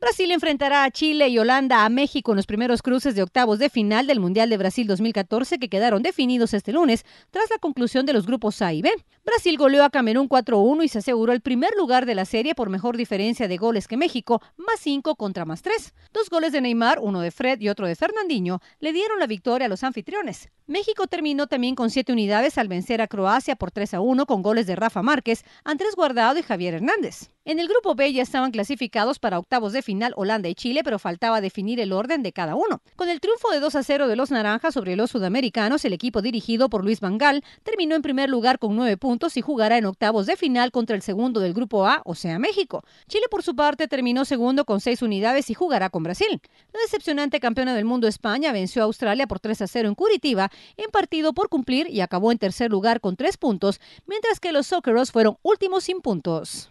Brasil enfrentará a Chile y Holanda a México en los primeros cruces de octavos de final del Mundial de Brasil 2014 que quedaron definidos este lunes tras la conclusión de los grupos A y B. Brasil goleó a Camerún 4-1 y se aseguró el primer lugar de la serie por mejor diferencia de goles que México, más 5 contra más 3. Dos goles de Neymar, uno de Fred y otro de Fernandinho, le dieron la victoria a los anfitriones. México terminó también con 7 unidades al vencer a Croacia por 3-1 con goles de Rafa Márquez, Andrés Guardado y Javier Hernández. En el grupo B ya estaban clasificados para octavos de final final Holanda y Chile, pero faltaba definir el orden de cada uno. Con el triunfo de 2 a 0 de los naranjas sobre los sudamericanos, el equipo dirigido por Luis Vangal terminó en primer lugar con 9 puntos y jugará en octavos de final contra el segundo del grupo A, o sea, México. Chile por su parte terminó segundo con 6 unidades y jugará con Brasil. La decepcionante campeona del mundo España venció a Australia por 3 a 0 en Curitiba en partido por cumplir y acabó en tercer lugar con 3 puntos, mientras que los Socceros fueron últimos sin puntos.